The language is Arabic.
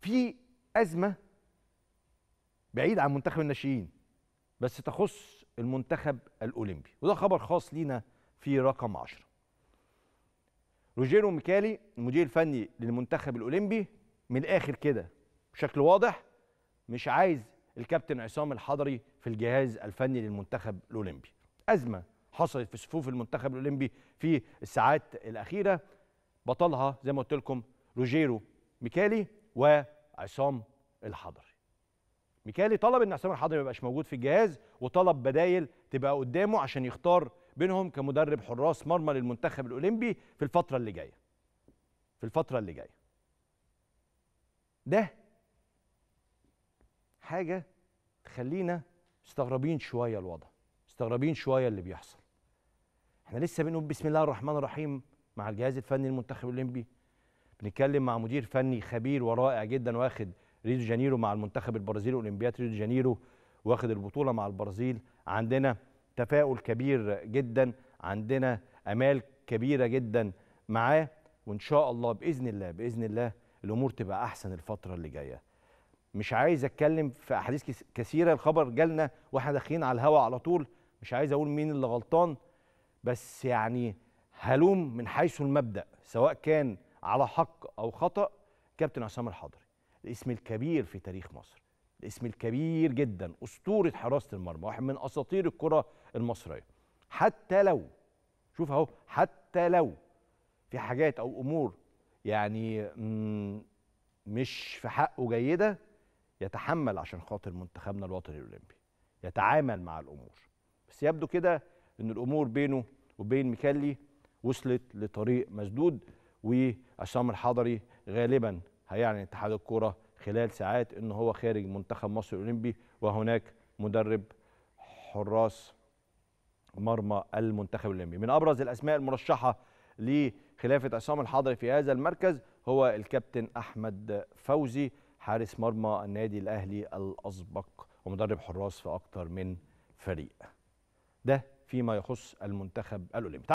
في ازمه بعيد عن منتخب الناشئين بس تخص المنتخب الاولمبي وده خبر خاص لينا في رقم 10 روجيرو ميكالي المدير الفني للمنتخب الاولمبي من الاخر كده بشكل واضح مش عايز الكابتن عصام الحضري في الجهاز الفني للمنتخب الاولمبي ازمه حصلت في صفوف المنتخب الاولمبي في الساعات الاخيره بطلها زي ما قلت لكم روجيرو ميكالي وعصام الحضري ميكالي طلب ان عصام الحضري ما يبقاش موجود في الجهاز وطلب بدايل تبقى قدامه عشان يختار بينهم كمدرب حراس مرمى للمنتخب الاولمبي في الفتره اللي جايه في الفتره اللي جايه ده حاجه تخلينا مستغربين شويه الوضع مستغربين شويه اللي بيحصل احنا لسه بنقول بسم الله الرحمن الرحيم مع الجهاز الفني المنتخب الاولمبي بنتكلم مع مدير فني خبير ورائع جدا واخد ريو جانيرو مع المنتخب البرازيلي اولمبياد ريو جانيرو واخد البطوله مع البرازيل عندنا تفاؤل كبير جدا عندنا امال كبيره جدا معاه وان شاء الله باذن الله باذن الله الامور تبقى احسن الفتره اللي جايه مش عايز اتكلم في احاديث كثيره الخبر جالنا واحنا داخلين على الهوا على طول مش عايز اقول مين اللي غلطان بس يعني هلوم من حيث المبدا سواء كان على حق او خطا كابتن عصام الحضري الاسم الكبير في تاريخ مصر الاسم الكبير جدا اسطوره حراسه المرمى واحد من اساطير الكره المصريه حتى لو شوف اهو حتى لو في حاجات او امور يعني مش في حقه جيده يتحمل عشان خاطر منتخبنا الوطني الاولمبي يتعامل مع الامور بس يبدو كده ان الامور بينه وبين ميكالي وصلت لطريق مسدود و عصام الحضري غالبا هيعلن اتحاد الكوره خلال ساعات ان هو خارج منتخب مصر الاولمبي وهناك مدرب حراس مرمى المنتخب الاولمبي من ابرز الاسماء المرشحه لخلافه عصام الحضري في هذا المركز هو الكابتن احمد فوزي حارس مرمى النادي الاهلي الاسبق ومدرب حراس في اكثر من فريق ده فيما يخص المنتخب الاولمبي